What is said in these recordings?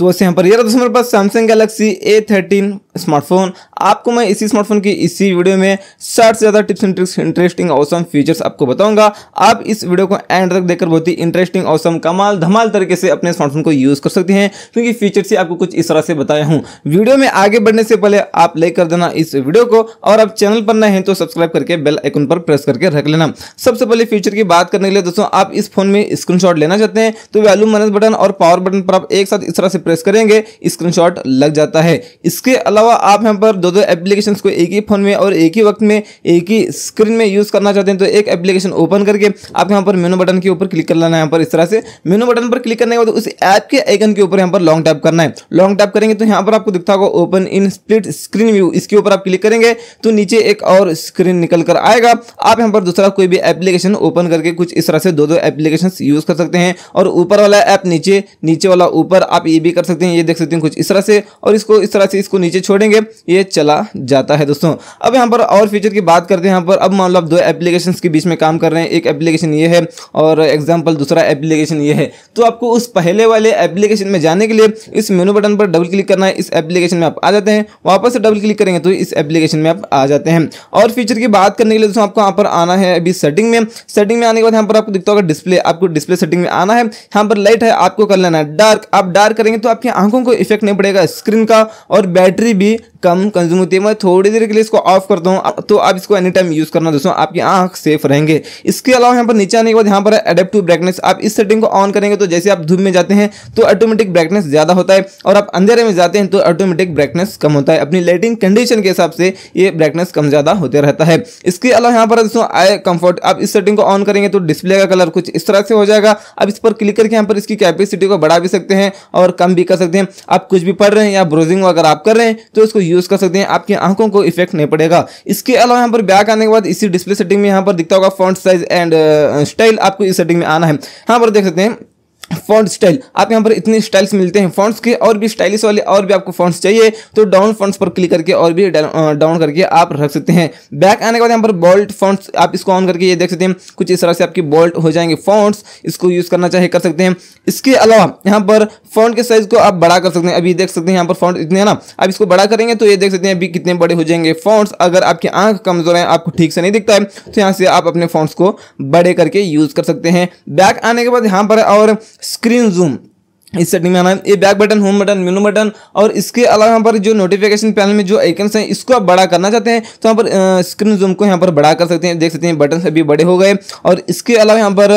तो वैसे यहाँ पर यार रहा दोस्तों हमारे पास Samsung Galaxy A thirteen smartphone आपको मैं इसी स्मार्टफोन की इसी वीडियो में साठ से ज़्यादा tips and tricks interesting awesome features आपको बताऊंगा आप इस वीडियो को एंड तक देखकर बहुत ही इंटरेस्टिंग औसम कमाल धमाल तरीके से अपने स्मार्टफोन को यूज़ कर सकते हैं क्योंकि फीचर से आपको कुछ इस तरह से बताया हूँ वीडियो में आगे बढ़ने से पहले आप लाइक कर देना इस वीडियो को और आप चैनल पर नए हैं तो सब्सक्राइब करके बेल आइकन पर प्रेस करके रख लेना सबसे पहले फीचर की बात करने के लिए दोस्तों आप इस फोन में स्क्रीन लेना चाहते हैं तो वैल्यूम माइनस बटन और पावर बटन पर आप एक साथ इस तरह से प्रेस करेंगे स्क्रीन लग जाता है इसके अलावा अलावा आप यहाँ पर दो दो एप्लीकेशन को एक ही फोन में और एक ही वक्त में एक ही स्क्रीन में यूज़ करना चाहते हैं तो एक एप्लीकेशन ओपन करके आप यहाँ पर मेनू बटन के ऊपर क्लिक कर लेना है यहाँ पर इस तरह से मेनू बटन पर क्लिक करने के बाद उस ऐप के आइकन के ऊपर यहाँ पर लॉन्ग टैप करना है लॉन्ग टैप करेंगे तो यहाँ पर आपको दिखता होगा open in split screen view इसके ऊपर आप क्लिक करेंगे तो नीचे एक और स्क्रीन निकल कर आएगा आप यहाँ पर दूसरा कोई भी एप्लीकेशन ओपन करके कुछ इस तरह से दो दो एप्लीकेशन यूज़ कर सकते हैं और ऊपर वाला ऐप नीचे नीचे वाला ऊपर आप ये भी कर सकते हैं ये देख सकते हैं कुछ इस तरह से और इसको इस तरह से इसको नीचे छोड़ेंगे ये चला जाता है दोस्तों अब यहाँ पर और फीचर की बात करते हैं यहाँ पर अब मान लो आप दो एप्लीकेशन के बीच में काम कर रहे हैं एक एप्लीकेशन ये है और एग्जाम्पल दूसरा एप्लीकेशन ये है तो आपको उस पहले वाले एप्लीकेशन में जाने के लिए इस मेनू बटन पर डबल क्लिक करना है इस एप्लीकेशन में आप आ जाते हैं वापस से डबल क्लिक करेंगे तो इस एप्लीकेशन में आप आ जाते हैं और फीचर की बात करने के लिए दोस्तों आपको यहाँ पर आना है अभी सेटिंग में सेटिंग में आने के बाद यहाँ पर आपको दिखता होगा डिस्प्ले आपको डिस्प्ले सेटिंग में आना है यहाँ पर लाइट है आपको कर लेना है डार्क आप डार्क करेंगे तो आपकी आंखों को इफेक्ट नहीं पड़ेगा स्क्रीन का और बैटरी भी कम कंज्यूम होती है मैं थोड़ी देर के लिए इसको ऑफ करता हूँ तो आप इसको एनी टाइम यूज़ करना दोस्तों आपकी आंख सेफ रहेंगे इसके अलावा यहाँ पर नीचे आने के बाद यहाँ पर एडेप्टिव ब्राइटनेस आप इस सेटिंग को ऑन करेंगे तो जैसे आप धूप में जाते हैं तो ऑटोमेटिक ब्राइटनेस ज़्यादा होता है और आप अंधेरे में जाते हैं तो ऑटोमेटिक ब्राइटनेस कम होता है अपनी लाइटिंग कंडीशन के हिसाब से ये ब्राइटनेस कम ज़्यादा होते रहता है इसके अलावा यहाँ पर दोस्तों आई कम्फर्ट आप इस सेटिंग को ऑन करेंगे तो डिस्प्ले का कलर कुछ इस तरह से हो जाएगा आप इस पर क्लिक करके यहाँ पर इसकी कैपेसिटी को बढ़ा भी सकते हैं और कम भी कर सकते हैं आप कुछ भी पढ़ रहे हैं या ब्राउजिंग वगैरह आप कर रहे हैं तो इसको यूज़ कर सकते हैं आपकी आंखों को इफेक्ट नहीं पड़ेगा इसके अलावा यहाँ पर बैक आने के बाद इसी डिस्प्ले सेटिंग में यहाँ पर दिखता होगा फ्रंट साइज एंड स्टाइल आपको इस सेटिंग में आना है यहाँ पर देख सकते हैं फॉन्ट स्टाइल आप यहाँ पर इतने स्टाइल्स मिलते हैं फॉन्ट्स के और भी स्टाइलिश वाले और भी आपको फॉन्ट्स चाहिए तो डाउन फॉन्ट्स पर क्लिक करके और भी डाउन uh, करके आप रख सकते हैं बैक आने के बाद यहाँ पर बोल्ट फॉन्ट्स आप इसको ऑन करके ये देख सकते हैं कुछ इस तरह से आपकी बोल्ट हो जाएंगे फॉन्ट्स इसको यूज़ करना चाहिए कर सकते हैं इसके अलावा यहाँ पर फॉन्ट के साइज को आप बड़ा कर सकते हैं अभी देख सकते हैं यहाँ पर फॉन्ट इतने है ना अब इसको बड़ा करेंगे तो ये देख सकते हैं अभी कितने बड़े हो जाएंगे फॉन्ट्स अगर आपकी आंख कमजोर है आपको ठीक से नहीं दिखता है तो यहाँ से आप अपने फॉन्ट्स को बड़े करके यूज कर सकते हैं बैक आने के बाद यहाँ पर और स्क्रीन जूम इस सेटिंग में आना है ये back button home button menu button और इसके अलावा यहाँ पर जो नोटिफिकेशन पैनल में जो आइकन्स हैं इसको आप बड़ा करना चाहते हैं तो यहाँ पर स्क्रीन जूम को यहाँ पर बड़ा कर सकते हैं देख सकते हैं बटन सभी बड़े हो गए और इसके अलावा यहाँ पर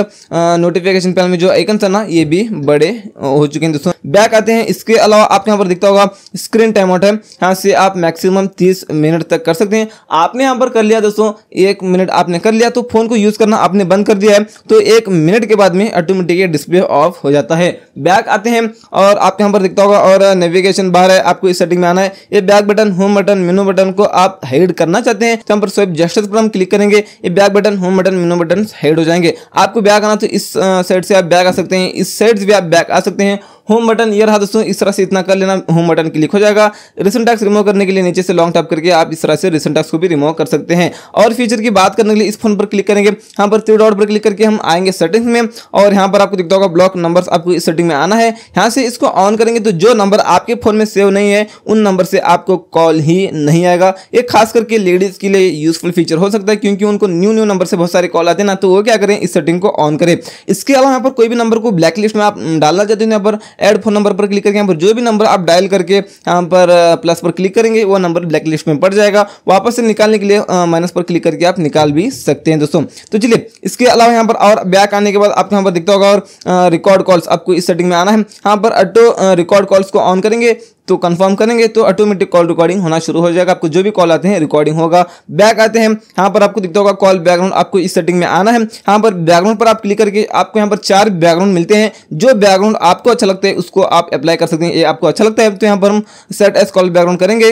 नोटिफिकेशन पैनल में जो आइकन्स है ना ये भी बड़े हो चुके हैं दोस्तों बैक आते हैं इसके अलावा आपके यहाँ पर दिखता होगा स्क्रीन टाइम आउट है यहाँ से आप मैक्सिमम तीस मिनट तक कर सकते हैं आपने यहाँ पर कर लिया दोस्तों एक मिनट आपने कर लिया तो फोन को यूज़ करना आपने बंद कर दिया है तो एक मिनट के बाद में ऑटोमेटिकली डिस्प्ले ऑफ हो जाता है बैक आते हैं और आप यहाँ पर दिखता होगा और नेविगेशन बाहर है आपको इस सेटिंग में आना है ये back button home button menu button को आप हाइड करना चाहते हैं तो हम पर स्वेप जस्टिस पर हम क्लिक करेंगे ये back button home button menu button hide हो जाएंगे आपको बैक आना तो इस साइड से आप बैक आ सकते हैं इस साइड से भी आप बैक आ सकते हैं होम बटन ये रहा दोस्तों इस तरह से इतना कर लेना होम बटन क्लिक हो जाएगा रिसेंट टैक्स रिमूव करने के लिए नीचे से लॉन्ग टैप करके आप इस तरह से रिसेंट टैक्स को भी रिमूव कर सकते हैं और फीचर की बात करने के लिए इस फोन पर क्लिक करेंगे यहाँ पर थ्री डॉट पर क्लिक करके हम आएंगे सेटिंग में और यहाँ पर आपको दिखता होगा ब्लॉक नंबर आपको इस सेटिंग में आना है यहाँ से इसको ऑन करेंगे तो जो नंबर आपके फोन में सेव नहीं है उन नंबर से आपको कॉल ही नहीं आएगा ये खास करके लेडीज़ के लिए यूजफुल फीचर हो सकता है क्योंकि उनको न्यू न्यू नंबर से बहुत सारे कॉल आते हैं ना तो वो क्या करें इस सेटिंग को ऑन करें इसके अलावा यहाँ पर कोई भी नंबर को ब्लैक लिस्ट में आप डालना चाहते हो यहाँ पर ऐड फोन नंबर पर क्लिक करके यहाँ पर जो भी नंबर आप डायल करके यहाँ पर प्लस पर क्लिक करेंगे वो नंबर ब्लैक लिस्ट में पड़ जाएगा वापस से निकालने के लिए माइनस पर क्लिक करके आप निकाल भी सकते हैं दोस्तों तो चलिए इसके अलावा यहाँ पर और बैक आने के बाद आपको यहाँ पर दिखता होगा और रिकॉर्ड कॉल्स आपको इस सेटिंग में आना है यहाँ पर ऑटो रिकॉर्ड कॉल्स को ऑन करेंगे तो कंफर्म करेंगे तो ऑटोमेटिक कॉल रिकॉर्डिंग होना शुरू हो जाएगा आपको जो भी कॉल आते हैं रिकॉर्डिंग होगा बैक आते हैं यहाँ पर आपको दिखता होगा कॉल बैकग्राउंड आपको इस सेटिंग में आना है यहाँ पर बैकग्राउंड पर आप क्लिक करके आपको यहाँ पर चार बैकग्राउंड मिलते हैं जो बैकग्राउंड आपको अच्छा लगता है उसको आप अप्लाई कर सकते हैं ये आपको अच्छा लगता है तो यहाँ पर हम सेट एस कॉल बैकग्राउंड करेंगे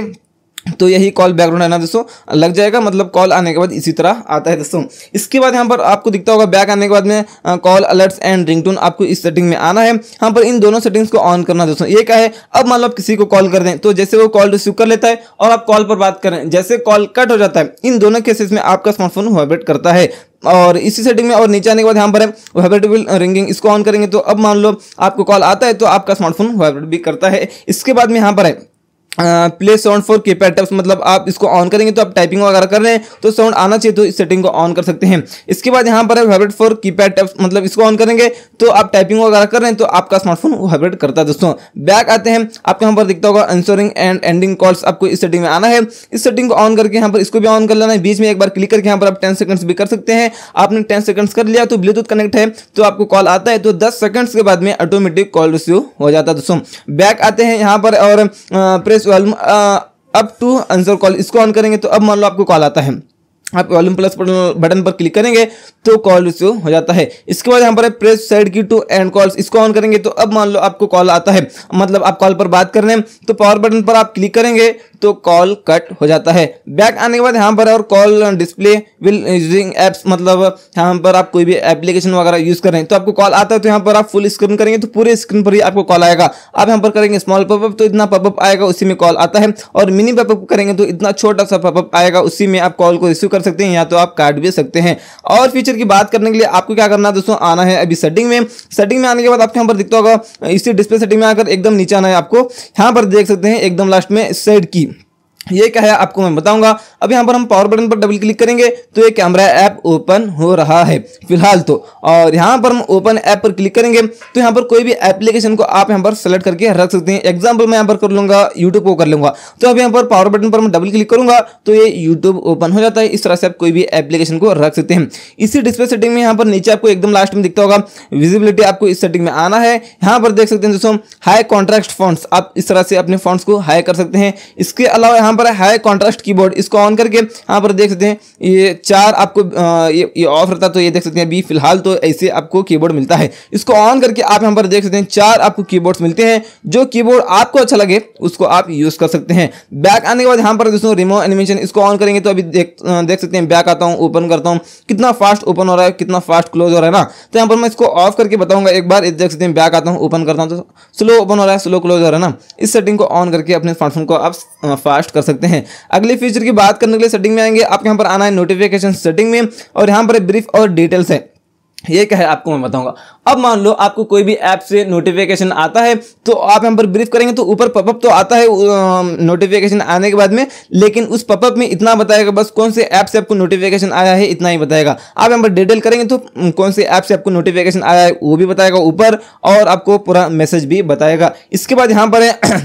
तो यही कॉल बैकग्राउंड है ना दोस्तों लग जाएगा मतलब कॉल आने के बाद इसी तरह आता है दोस्तों इसके बाद यहाँ पर आपको दिखता होगा बैक आने के बाद में कॉल अलर्ट्स एंड रिंगटोन आपको इस सेटिंग में आना है यहाँ पर इन दोनों सेटिंग्स को ऑन करना दोस्तों ये क्या है अब मान लो आप किसी को कॉल कर दें तो जैसे वो कॉल रिसीव कर लेता है और आप कॉल पर बात करें जैसे कॉल कट हो जाता है इन दोनों केसेस में आपका स्मार्टफोन वाइब्रेट करता है और इसी सेटिंग में और नीचे आने के बाद यहाँ पर है विल रिंगिंग इसको ऑन करेंगे तो अब मान लो आपको कॉल आता है तो आपका स्मार्टफोन वाइब्रेट भी करता है इसके बाद में यहाँ पर है play sound for pad taps मतलब आप इसको ऑन करेंगे तो आप टाइपिंग वगैरह कर रहे हैं तो साउंड आना चाहिए तो इस सेटिंग को ऑन कर सकते हैं इसके बाद यहाँ पर है वाइब्रेट फॉर कीपैड टैप्स मतलब इसको ऑन करेंगे तो आप टाइपिंग वगैरह कर रहे हैं तो आपका स्मार्टफोन वाइब्रेट करता है दोस्तों बैक आते हैं आपको यहाँ पर दिखता होगा एंसोरिंग एंड एंडिंग कॉल्स आपको इस सेटिंग में आना है इस सेटिंग को ऑन करके यहाँ पर इसको भी ऑन कर लेना है बीच में एक बार क्लिक करके यहाँ पर आप टेन सेकंड्स भी कर सकते हैं आपने टेन सेकंड्स कर लिया तो ब्लूटूथ कनेक्ट है तो आपको कॉल आता है तो दस सेकंड्स के बाद में ऑटोमेटिक कॉल रिसीव हो जाता है दोस्तों बैक आते हैं यहाँ पर और press press up to answer call इसको ऑन करेंगे तो अब मान लो आपको कॉल आता है आप वॉल्यूम प्लस बटन पर क्लिक करेंगे तो कॉल रिसीव हो जाता है इसके बाद यहाँ पर press side key to end calls इसको ऑन करेंगे तो अब मान लो आपको कॉल आता है मतलब आप कॉल पर बात कर रहे हैं तो पावर बटन पर आप क्लिक करेंगे तो कॉल कट हो जाता है बैक आने के बाद यहाँ पर और call display while using apps मतलब यहाँ पर आप कोई भी एप्लीकेशन वगैरह यूज़ कर रहे हैं तो आपको कॉल आता है तो यहाँ पर आप फुल स्क्रीन करेंगे तो पूरे स्क्रीन पर ही आपको कॉल आएगा आप यहाँ पर करेंगे स्मॉल पपअप तो इतना पपअप आएगा उसी में कॉल आता है और मिनी पपअप करेंगे तो इतना छोटा सा पपअप आएगा उसी में आप कॉल को रिसीव कर सकते हैं या तो आप काट भी सकते हैं और फीचर की बात करने के लिए आपको क्या करना है दोस्तों आना है अभी सेटिंग में सेटिंग में आने के बाद आपको यहाँ पर दिखता होगा इसी डिस्प्ले सेटिंग में आकर एकदम नीचे आना है आपको यहाँ पर देख सकते हैं एकदम लास्ट में साइड की ये क्या है आपको मैं बताऊंगा अब यहाँ पर हम पावर बटन पर डबल क्लिक करेंगे तो ये कैमरा ऐप ओपन हो रहा है फिलहाल तो और यहाँ पर हम ओपन ऐप पर क्लिक करेंगे तो यहाँ पर कोई भी एप्लीकेशन को आप यहाँ पर सेलेक्ट करके रख सकते हैं एग्जांपल मैं यहाँ पर कर लूँगा यूट्यूब को कर लूँगा तो अब यहाँ पर पावर बटन पर मैं डबल क्लिक करूँगा तो ये यूट्यूब ओपन हो जाता है इस तरह से आप कोई भी एप्लीकेशन को रख सकते हैं इसी डिस्प्ले सेटिंग में यहाँ पर नीचे आपको एकदम लास्ट में दिखता होगा विजिबिलिटी आपको इस सेटिंग में आना है यहाँ पर देख सकते हैं दोस्तों हाई कॉन्ट्रैक्ट फॉन्ट्स आप इस तरह से अपने फॉन्ट्स को हाई कर सकते हैं इसके अलावा यहाँ पर हाई कॉन्ट्रास्ट कीबोर्ड इसको ऑन करके यहाँ पर देख सकते हैं ये चार आपको ये ऑफ रहता तो ये देख सकते हैं अभी फिलहाल तो ऐसे आपको कीबोर्ड मिलता है इसको ऑन करके आप यहाँ पर देख सकते हैं चार आपको कीबोर्ड्स मिलते हैं जो कीबोर्ड आपको अच्छा लगे उसको आप यूज़ कर सकते हैं बैक आने के बाद यहाँ पर दोस्तों रिमो एनिमेशन इसको ऑन करेंगे तो अभी देख देख सकते हैं बैक आता हूँ ओपन करता हूँ कितना फास्ट ओपन हो रहा है कितना फास्ट क्लोज हो रहा है ना तो यहाँ पर मैं इसको ऑफ करके बताऊंगा एक बार देख सकते हैं बैक आता हूँ ओपन करता हूँ तो स्लो ओपन हो रहा है स्लो क्लोज हो रहा है ना इस सेटिंग को ऑन करके अपने स्मार्टफोन को आप फास्ट कर कर सकते हैं अगले फीचर की बात करने के लिए सेटिंग में आएंगे आपके यहाँ पर आना है नोटिफिकेशन सेटिंग में और यहाँ पर ब्रीफ और डिटेल्स है ये क्या है आपको मैं बताऊंगा अब मान लो आपको कोई भी ऐप से नोटिफिकेशन आता है तो आप यहाँ पर ब्रीफ करेंगे तो ऊपर पपअप तो आता है नोटिफिकेशन आने के बाद में लेकिन उस पपअप में इतना बताएगा बस कौन से ऐप से आपको नोटिफिकेशन आया है इतना ही बताएगा आप यहाँ पर डिटेल करेंगे तो कौन से ऐप से आपको नोटिफिकेशन आया है वो भी बताएगा ऊपर और आपको पूरा मैसेज भी बताएगा इसके बाद यहाँ पर है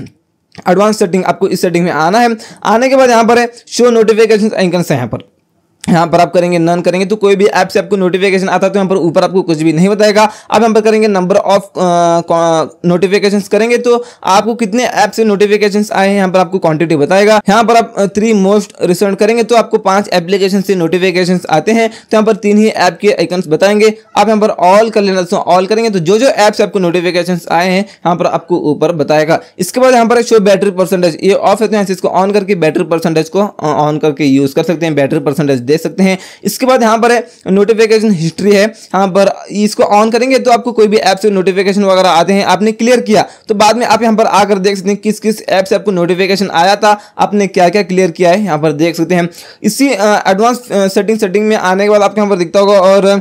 एडवांस सेटिंग आपको इस सेटिंग में आना है आने के बाद यहाँ पर है शो नोटिफिकेशन आइकन से यहाँ पर यहाँ पर आप करेंगे नन करेंगे तो कोई भी ऐप से आपको नोटिफिकेशन आता है तो यहाँ पर ऊपर आपको कुछ भी नहीं बताएगा आप यहाँ पर करेंगे नंबर ऑफ नोटिफिकेशन करेंगे तो आपको कितने ऐप से नोटिफिकेशन आए हैं यहाँ पर आपको क्वांटिटी बताएगा यहाँ पर आप थ्री मोस्ट रिसेंट करेंगे तो आपको पांच एप्लीकेशन से नोटिफिकेशन आते हैं तो यहाँ पर तीन ही ऐप के आइकन्स बताएंगे आप यहाँ पर ऑल कर लेना ऑल तो करेंगे तो जो जो ऐप से आपको नोटिफिकेशन आए हैं यहाँ पर आपको ऊपर बताएगा इसके बाद यहाँ पर शो बैटरी परसेंटेज ये ऑफ है तो यहाँ से इसको ऑन करके बैटरी परसेंटेज को ऑन करके यूज कर सकते हैं बैटरी परसेंटेज देख सकते हैं इसके बाद यहाँ पर है नोटिफिकेशन हिस्ट्री है यहाँ पर इसको ऑन करेंगे तो आपको कोई भी ऐप से नोटिफिकेशन वगैरह आते हैं आपने क्लियर किया तो बाद में आप यहाँ पर आकर देख सकते हैं किस किस ऐप से आपको नोटिफिकेशन आया था आपने क्या क्या क्लियर किया है यहाँ पर देख सकते हैं इसी एडवांस सेटिंग सेटिंग में आने के बाद आपके यहाँ पर दिखता होगा और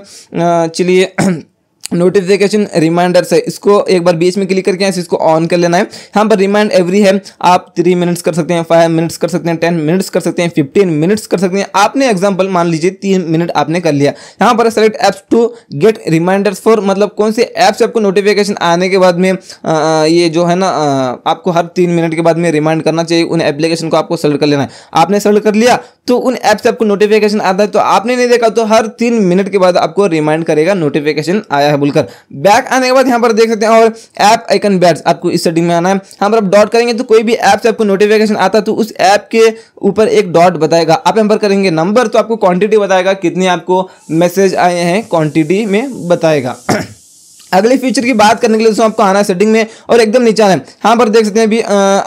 चलिए नोटिफिकेशन रिमाइंडर्स है इसको एक बार बीच में क्लिक करके इसको ऑन कर लेना है यहाँ पर रिमाइंड एवरी है आप थ्री मिनट्स कर सकते हैं फाइव मिनट्स कर सकते हैं टेन मिनट्स कर सकते हैं फिफ्टीन मिनट्स कर सकते हैं आपने एग्जाम्पल मान लीजिए तीन मिनट आपने कर लिया यहाँ पर select apps to get reminders for मतलब कौन से ऐप्स आपको नोटिफिकेशन आने के बाद में आ, ये जो है ना आपको हर तीन मिनट के बाद में रिमाइंड करना चाहिए उन एप्लीकेशन को आपको सेलेक्ट कर लेना है आपने सेलेक्ट कर लिया तो उन ऐप से आपको नोटिफिकेशन आता है तो आपने नहीं देखा तो हर तीन मिनट के बाद आपको रिमाइंड करेगा नोटिफिकेशन आया है है बोलकर बैक आने के बाद यहाँ पर देख सकते हैं और ऐप आइकन बैट्स आपको इस सेटिंग में आना है यहाँ पर आप डॉट करेंगे तो कोई भी ऐप से आपको नोटिफिकेशन आता तो उस ऐप के ऊपर एक डॉट बताएगा आप यहाँ पर करेंगे नंबर तो आपको क्वांटिटी बताएगा कितने आपको मैसेज आए हैं क्वांटिटी में बताएगा अगले फीचर की बात करने के लिए दोस्तों आपको आना है सेटिंग में और एकदम नीचे आना है यहाँ पर देख सकते हैं अभी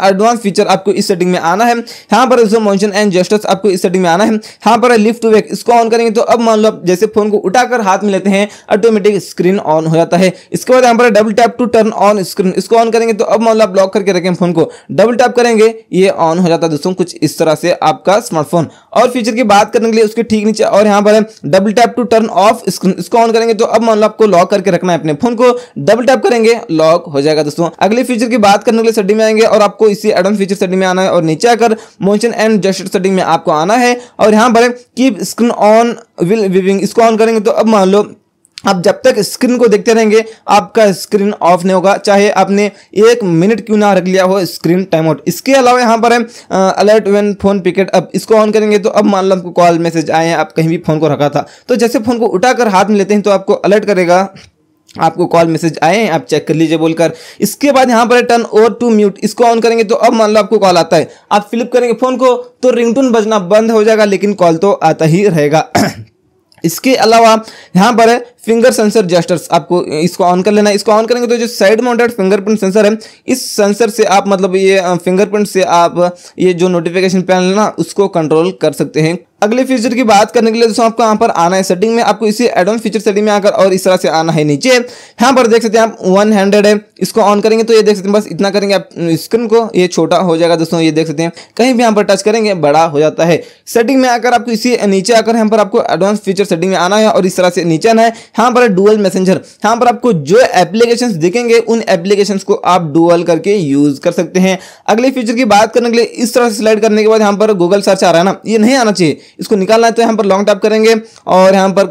एडवांस फीचर आपको इस सेटिंग में आना है यहाँ पर दोस्तों मोशन एंड जेस्टर्स आपको इस सेटिंग में आना है यहाँ पर लिफ्ट वेक इसको ऑन करेंगे तो अब मान लो आप जैसे फोन को उठाकर हाथ में लेते हैं ऑटोमेटिक स्क्रीन ऑन हो जाता है इसके बाद यहाँ पर double tap to turn on screen इसको ऑन करेंगे तो अब मान लो आप लॉक करके रखें फोन को डबल टैप करेंगे ये ऑन हो जाता है दोस्तों कुछ इस तरह से आपका स्मार्टफोन और फीचर की बात करने के लिए उसके ठीक नीचे और यहाँ पर है double tap to turn off screen इसको ऑन करेंगे तो अब मान लो आपको लॉक करके रखना है अपने फोन फोन को डबल टैप करेंगे लॉक हो जाएगा दोस्तों अगले फीचर की बात करने के लिए सेटिंग में आएंगे और आपको इसी एडम फीचर सेटिंग में आना है और नीचे आकर मोशन एंड जस्टर सेटिंग में आपको आना है और यहाँ पर keep screen on while viewing इसको ऑन करेंगे तो अब मान लो आप जब तक स्क्रीन को देखते रहेंगे आपका स्क्रीन ऑफ नहीं होगा चाहे आपने एक मिनट क्यों ना रख लिया हो स्क्रीन टाइम आउट इसके अलावा यहाँ पर है अलर्ट व्हेन फोन पिकेट अब इसको ऑन करेंगे तो अब मान लो आपको कॉल मैसेज आए हैं आप कहीं भी फ़ोन को रखा था तो जैसे फ़ोन को उठाकर हाथ में लेते हैं तो आपको अलर्ट करेगा आपको कॉल मैसेज आए आप चेक कर लीजिए बोलकर इसके बाद यहाँ पर टर्न ओवर टू म्यूट इसको ऑन करेंगे तो अब मान लो आपको कॉल आता है आप फ्लिप करेंगे फ़ोन को तो रिंगटोन बजना बंद हो जाएगा लेकिन कॉल तो आता ही रहेगा इसके अलावा यहाँ पर फिंगर सेंसर जेस्टर्स आपको इसको ऑन कर लेना है इसको ऑन करेंगे तो जो साइड माउंटेड फिंगरप्रिंट सेंसर है इस सेंसर से आप मतलब ये फिंगरप्रिंट से आप ये जो नोटिफिकेशन पैनल ना उसको कंट्रोल कर सकते हैं अगले फीचर की बात करने के लिए दोस्तों आपको यहाँ पर आना है सेटिंग में आपको इसी एडवांस फीचर सेटिंग में आकर और इस तरह से आना है नीचे यहाँ पर देख सकते हैं आप वन हंड्रेड है इसको ऑन करेंगे तो ये देख सकते हैं बस इतना करेंगे आप स्क्रीन को ये छोटा हो जाएगा दोस्तों ये देख सकते हैं कहीं भी यहाँ पर टच करेंगे बड़ा हो जाता है सेटिंग में आकर आपको इसी नीचे आकर यहाँ पर आपको एडवांस फीचर सेटिंग में आना है और इस तरह से नीचे आना है यहाँ पर डुअल मैसेंजर यहाँ पर आपको जो एप्लीकेशन दिखेंगे उन एप्लीकेशन को आप डुअल करके यूज कर सकते हैं अगले फीचर की बात करने के लिए इस तरह से स्लाइड करने के बाद यहाँ पर गूगल सर्च आ रहा है ना ये नहीं आना चाहिए इसको निकालना है तो यहाँ पर लॉन्ग टाइप करेंगे और यहाँ पर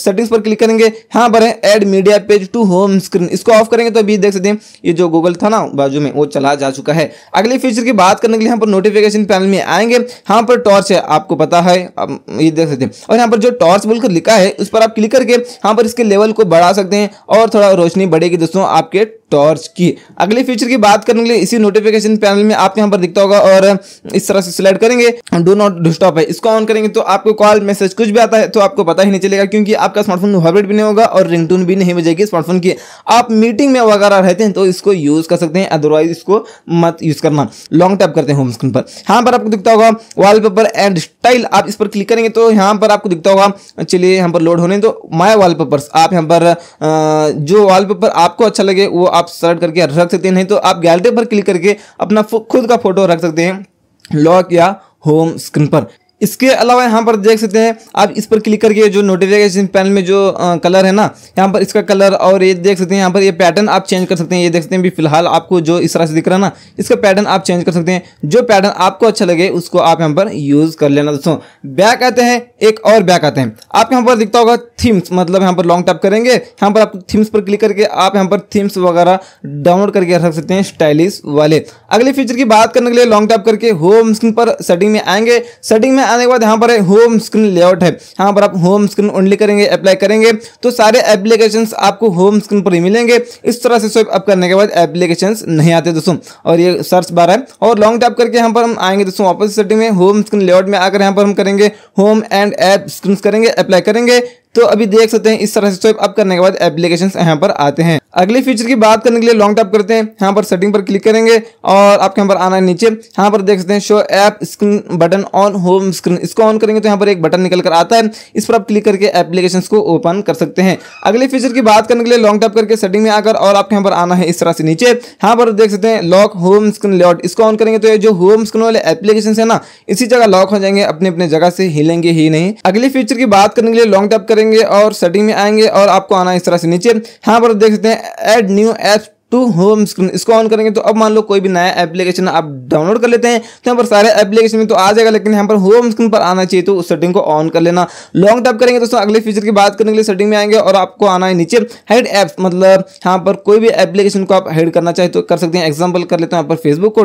सेटिंग्स पर क्लिक करेंगे यहाँ पर है add media page to home screen इसको ऑफ करेंगे तो अभी देख सकते हैं ये जो गूगल था ना बाजू में वो चला जा चुका है अगले फीचर की बात करने के लिए यहाँ पर नोटिफिकेशन पैनल में आएंगे यहाँ पर टॉर्च है आपको पता है ये देख सकते हैं और यहाँ पर जो टॉर्च बोलकर लिखा है उस पर आप क्लिक करके यहाँ पर इसके लेवल को बढ़ा सकते हैं और थोड़ा रोशनी बढ़ेगी दोस्तों आपके टॉर्च की अगले फीचर की बात करने के लिए इसी नोटिफिकेशन पैनल में आप यहाँ पर दिखता होगा और इस तरह से सिलेक्ट करेंगे डो नॉट डिस्टॉप है इसको ऑन करेंगे तो आपको कॉल मैसेज कुछ भी आता है तो आपको पता ही नहीं चलेगा क्योंकि आपका स्मार्टफोन हॉबिट भी नहीं होगा और रिंगटोन भी नहीं बजेगी स्मार्टफोन की आप मीटिंग में वगैरह रहते हैं तो इसको यूज़ कर सकते हैं अदरवाइज इसको मत यूज़ करना लॉन्ग टैप करते हैं होम स्क्रीन पर यहाँ पर आपको दिखता होगा वॉलपेपर एंड स्टाइल आप इस पर क्लिक करेंगे तो यहाँ पर आपको दिखता होगा चलिए यहाँ पर लोड होने तो माई वॉलपेपर्स आप यहाँ पर जो वॉलपेपर आपको अच्छा लगे वो आप सर्च करके रख सकते हैं नहीं तो आप गैलरी पर क्लिक करके अपना खुद का फोटो रख सकते हैं लॉक या होम स्क्रीन पर इसके अलावा यहाँ पर देख सकते हैं आप इस पर क्लिक करके जो नोटिफिकेशन पैनल में जो आ, कलर है ना यहाँ पर इसका कलर और ये देख सकते हैं यहाँ पर ये पैटर्न आप चेंज कर सकते हैं ये देख सकते हैं भी फिलहाल आपको जो इस तरह से दिख रहा है ना इसका पैटर्न आप चेंज कर सकते हैं जो पैटर्न आपको अच्छा लगे उसको आप यहाँ पर यूज़ कर लेना दोस्तों बैक आते हैं एक और बैक आते हैं आप यहाँ पर दिखता होगा थीम्स मतलब यहाँ पर लॉन्ग टाइप करेंगे यहाँ पर आप थीम्स पर क्लिक करके आप यहाँ पर थीम्स वगैरह डाउनलोड करके रख सकते हैं स्टाइलिश वाले अगले फीचर की बात करने के लिए लॉन्ग टाइप करके होम स्क्रीन पर सेटिंग में आएंगे सेटिंग में आने के बाद यहाँ पर होम स्क्रीन लेआउट है यहाँ पर आप होम स्क्रीन ओनली करेंगे अप्लाई करेंगे तो सारे एप्लीकेशन आपको होम स्क्रीन पर ही मिलेंगे इस तरह से स्वेप अप करने के बाद एप्लीकेशन नहीं आते दोस्तों और ये सर्च बार है और लॉन्ग टैप करके यहाँ पर हम आएंगे दोस्तों वापस सेटिंग में होम स्क्रीन लेआउट में आकर यहाँ पर हम करेंगे होम एंड एप स्क्रीन करेंगे अप्लाई करेंगे तो अभी देख सकते हैं इस तरह से स्वाइप अप करने के बाद एप्लीकेशन यहाँ पर आते हैं अगले फीचर की बात करने के लिए लॉन्ग टैप करते हैं यहाँ पर सेटिंग पर क्लिक करेंगे और आपके यहाँ पर आना है नीचे यहाँ पर देख सकते हैं show app screen button on home screen इसको ऑन करेंगे तो यहाँ पर एक बटन निकल कर आता है इस पर आप क्लिक करके एप्लीकेशन को ओपन कर सकते हैं अगले फीचर की बात करने के लिए लॉन्ग टैप करके सेटिंग में आकर और आपके यहाँ पर आना है इस तरह से नीचे यहाँ पर देख सकते हैं लॉक होम स्क्रीन लेआउट इसको ऑन करेंगे तो जो होम स्क्रीन वाले एप्लीकेशन है ना इसी जगह लॉक हो जाएंगे अपने अपने जगह से हिलेंगे ही नहीं अगले फीचर की बात करने के लिए लॉन्ग टैप करेंगे और सेटिंग में आएंगे और आपको आना इस तरह से नीचे यहाँ पर देख सकते हैं एड न्यू एप्स टू तो होम स्क्रीन इसको ऑन करेंगे तो अब मान लो कोई भी नया एप्लीकेशन आप डाउनलोड कर लेते हैं तो यहाँ पर सारे एप्लीकेशन में तो आ जाएगा लेकिन यहाँ पर होम स्क्रीन पर आना चाहिए तो उस सेटिंग को ऑन कर लेना लॉन्ग टैप करेंगे दोस्तों अगले फीचर की बात करने के लिए सेटिंग में आएंगे और आपको आना है नीचे हेड ऐप्स मतलब यहाँ पर कोई भी एप्लीकेशन को आप हेड करना चाहे तो कर सकते हैं एग्जाम्पल कर लेते हैं यहाँ पर फेसबुक को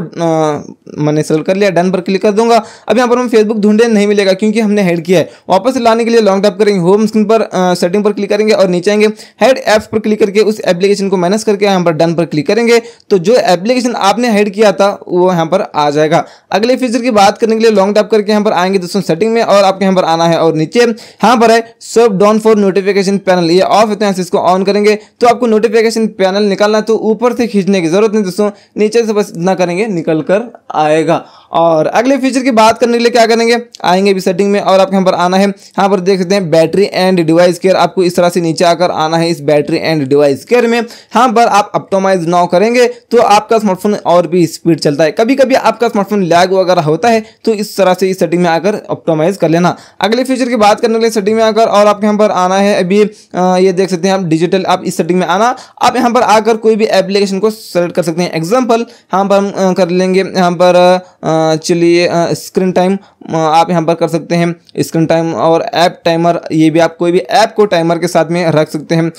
मैंने सेलेक्ट कर लिया डन पर क्लिक कर दूंगा अब यहाँ पर हम फेसबुक ढूंढे नहीं मिलेगा क्योंकि हमने हेड किया है वापस लाने के लिए लॉन्ग टैप करेंगे होम स्क्रीन पर सेटिंग पर क्लिक करेंगे और नीचे आएंगे हेड ऐप्स पर क्लिक करके उस एप्लीकेशन को माइनस करके यहाँ पर डन पर क्लिक करेंगे तो जो एप्लीकेशन आपने हेड किया था वो यहाँ पर आ जाएगा अगले फीचर की बात करने के लिए लॉन्ग टाइप करके यहाँ पर आएंगे दोस्तों सेटिंग में और आपके यहाँ पर आना है और नीचे यहाँ पर है सब डाउन फॉर नोटिफिकेशन पैनल ये ऑफ होते हैं इसको ऑन करेंगे तो आपको नोटिफिकेशन पैनल निकालना तो ऊपर से खींचने की जरूरत नहीं दोस्तों नीचे से बस इतना करेंगे निकल कर आएगा और अगले फीचर की बात करने के लिए क्या करेंगे आएंगे भी सेटिंग में और आपके यहाँ पर आना है यहाँ पर देख सकते हैं बैटरी एंड डिवाइस केयर आपको इस तरह से नीचे आकर आना है इस बैटरी एंड डिवाइस केयर में यहाँ पर आप अपटोमाइज ना करेंगे तो आपका स्मार्टफोन और भी स्पीड चलता है कभी कभी आपका स्मार्टफोन लैग वगैरह होता है तो इस तरह से इस सेटिंग में आकर ऑप्टोमाइज कर लेना अगले फीचर की बात करने के लिए सेटिंग में आकर और आपके यहाँ पर आना है अभी ये देख सकते हैं आप डिजिटल आप इस सेटिंग में आना आप यहाँ पर आकर कोई भी एप्लीकेशन को सेलेक्ट कर सकते हैं एग्जाम्पल यहाँ पर हम कर लेंगे यहाँ पर आ, चलिए स्क्रीन टाइम आप यहाँ पर कर सकते हैं स्क्रीन टाइम और ऐप टाइमर ये भी आप कोई भी ऐप को टाइमर के साथ में रख सकते हैं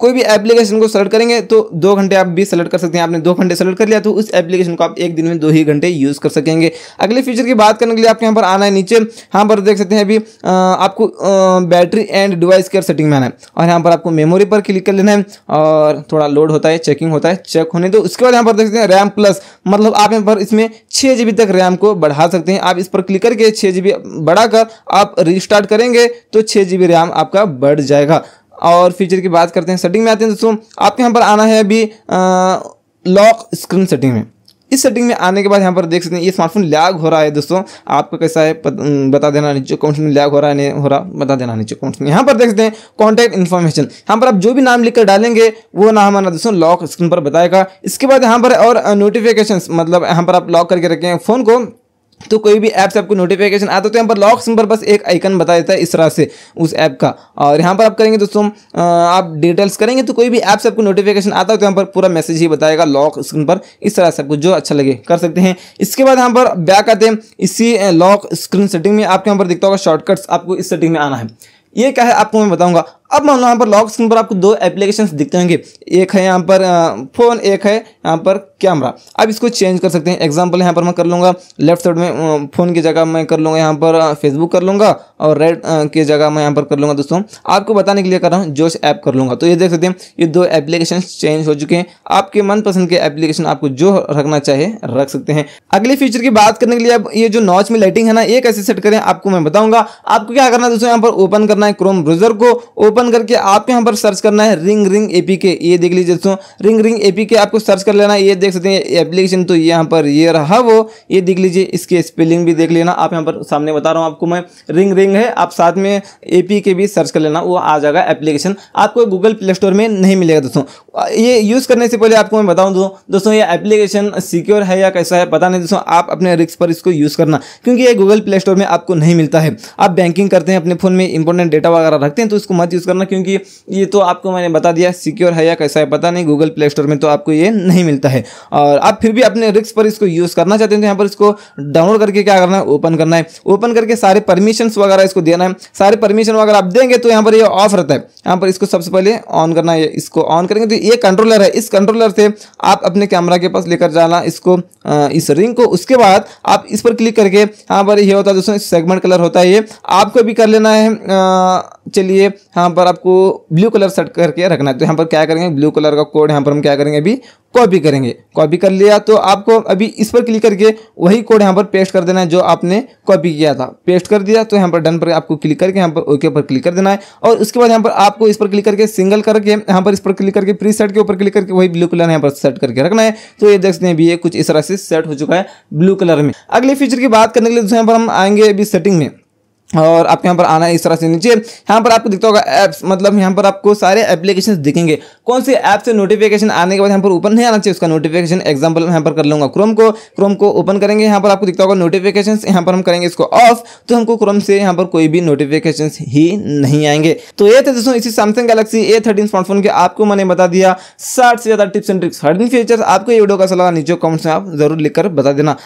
कोई भी एप्लीकेशन को सेलेक्ट करेंगे तो दो घंटे आप भी सेलेक्ट कर सकते हैं आपने दो घंटे सेलेक्ट कर लिया तो उस एप्लीकेशन को आप एक दिन में दो ही घंटे यूज़ कर सकेंगे अगले फीचर की बात करने के लिए आपके यहाँ पर आना है नीचे यहाँ पर देख सकते हैं अभी आपको battery and device care setting में आना है और यहाँ पर आपको मेमोरी पर क्लिक कर लेना है और थोड़ा लोड होता है चेकिंग होता है चेक होने तो उसके बाद यहाँ पर देख सकते हैं रैम प्लस मतलब आप यहाँ पर इसमें छः जी तक रैम को बढ़ा सकते हैं आप इस पर क्लिक करके छः जी बढ़ाकर आप रिस्टार्ट करेंगे तो छः जी रैम आपका बढ़ जाएगा और फीचर की बात करते हैं सेटिंग में आते हैं दोस्तों आपके यहाँ पर आना है अभी लॉक स्क्रीन सेटिंग में इस सेटिंग में आने के बाद यहाँ पर देख सकते हैं ये स्मार्टफोन लैग हो रहा है दोस्तों आपको कैसा है बता देना नीचे कमेंट्स में लैग हो रहा है नहीं हो रहा बता देना नीचे कमेंट्स में यहाँ पर देख सकते हैं कॉन्टैक्ट इन्फॉर्मेशन यहाँ पर आप जो भी नाम लिखकर डालेंगे वो नाम हमारा दोस्तों लॉक स्क्रीन पर बताएगा इसके बाद यहाँ पर और नोटिफिकेशन मतलब यहाँ पर आप लॉक करके रखें फ़ोन को तो कोई भी ऐप से आपको नोटिफिकेशन आता है तो यहाँ पर लॉक सिंबल बस एक आइकन बता देता है इस तरह से उस ऐप का और यहाँ पर आप करेंगे दोस्तों आप डिटेल्स करेंगे तो कोई भी ऐप से आपको नोटिफिकेशन आता है तो यहाँ पर पूरा मैसेज ही बताएगा लॉक स्क्रीन पर इस तरह से आपको जो अच्छा लगे कर सकते हैं इसके बाद यहाँ पर बैक आते हैं इसी लॉक स्क्रीन सेटिंग में आपके यहाँ पर दिखता होगा शॉर्टकट्स आपको इस सेटिंग में आना है ये क्या है आपको मैं बताऊंगा अब मान लो यहाँ पर लॉक स्क्रीन पर आपको दो एप्लीकेशन दिखते होंगे एक है यहाँ पर फ़ोन एक है यहाँ पर कैमरा अब इसको चेंज कर सकते हैं एग्जाम्पल यहाँ पर मैं कर लूँगा लेफ्ट साइड में फ़ोन की जगह मैं कर लूँगा यहाँ पर फेसबुक कर लूँगा और रेड की जगह मैं यहाँ पर कर लूँगा दोस्तों आपको बताने के लिए कर रहा हूँ जोश ऐप कर लूँगा तो ये देख सकते हैं ये दो एप्लीकेशन चेंज हो चुके हैं आपके मनपसंद के एप्लीकेशन आपको जो रखना चाहिए रख सकते हैं अगले फीचर की बात करने के लिए अब ये जो नॉच में लाइटिंग है ना ये कैसे सेट करें आपको मैं बताऊँगा आपको क्या करना है दोस्तों यहाँ पर ओपन करना है क्रोम ब्रोजर को ओपन ओपन करके आप यहाँ पर सर्च करना है रिंग रिंग एपीके ये देख लीजिए दोस्तों रिंग रिंग एपीके आपको सर्च कर लेना ये देख सकते हैं एप्लीकेशन तो यहाँ पर ये रहा वो ये देख लीजिए इसके स्पेलिंग भी देख लेना आप यहाँ पर सामने बता रहा हूँ आपको मैं रिंग रिंग है आप साथ में ए भी सर्च कर लेना वो आ जाएगा एप्लीकेशन आपको गूगल प्ले स्टोर में नहीं मिलेगा दोस्तों ये यूज़ करने से पहले आपको मैं बताऊँ दो दोस्तों ये एप्लीकेशन सिक्योर है या कैसा है पता नहीं दोस्तों आप अपने रिक्स पर इसको यूज़ करना क्योंकि ये गूगल प्ले स्टोर में आपको नहीं मिलता है आप बैंकिंग करते हैं अपने फ़ोन में इंपॉर्टेंट डेटा वगैरह रखते हैं तो इसको मत यूज़ करना क्योंकि ये तो आपको मैंने बता दिया सिक्योर है या कैसा है पता नहीं गूगल प्ले स्टोर में तो आपको ये नहीं मिलता है और आप फिर भी अपने रिक्स पर इसको यूज़ करना चाहते हैं तो यहाँ पर इसको डाउनलोड करके क्या करना है ओपन करना है ओपन करके सारे परमिशन वगैरह इसको देना है सारे परमिशन वगैरह आप देंगे तो यहाँ पर ये ऑफ रहता है यहाँ पर इसको सबसे पहले ऑन करना है इसको ऑन करेंगे तो ये कंट्रोलर है इस कंट्रोलर से आप अपने कैमरा के पास लेकर जाना इसको इस रिंग को उसके बाद आप इस पर क्लिक करके यहाँ पर ये होता है दोस्तों सेगमेंट कलर होता है ये आपको भी कर लेना है चलिए यहाँ पर आपको ब्लू कलर सेट करके रखना है तो यहाँ पर क्या करेंगे ब्लू कलर का कोड यहाँ पर हम क्या करेंगे अभी कॉपी करेंगे कॉपी कर लिया तो आपको अभी इस पर क्लिक करके वही कोड यहाँ पर पेस्ट कर देना है जो आपने कॉपी किया था पेस्ट कर दिया तो यहाँ पर डन पर आपको क्लिक करके यहाँ पर ओके पर क्लिक कर देना है और उसके बाद यहाँ पर आपको इस पर क्लिक करके सिंगल करके यहाँ पर इस पर क्लिक करके प्री सेट के ऊपर क्लिक करके वही ब्लू कलर यहाँ पर सेट करके रखना है तो ये देख सकते हैं कुछ इस तरह से सेट हो चुका है ब्लू कलर में अगले फीचर की बात करने के लिए यहाँ पर हम आएंगे अभी सेटिंग में और आपके यहाँ पर आना है इस तरह से नीचे यहाँ पर आपको दिखता होगा ऐप्स मतलब यहाँ पर आपको सारे एप्लीकेशन दिखेंगे कौन से ऐप से नोटिफिकेशन आने के बाद यहाँ पर ओपन नहीं आना चाहिए उसका नोटिफिकेशन एग्जाम्पल यहाँ पर कर लूँगा क्रोम को क्रोम को ओपन करेंगे यहाँ पर आपको दिखता होगा नोटिफिकेशन यहाँ पर हम करेंगे इसको ऑफ तो हमको क्रोम से यहाँ पर कोई भी नोटिफिकेशन ही नहीं आएंगे तो ये थे दोस्तों इसी सैमसंग गैलेक्सी ए स्मार्टफोन के आपको मैंने बता दिया साठ से ज़्यादा टिप्स एंड ट्रिक्स हर फीचर्स आपको ये वीडियो का सलाह नीचे कमेंट्स में आप जरूर लिखकर बता देना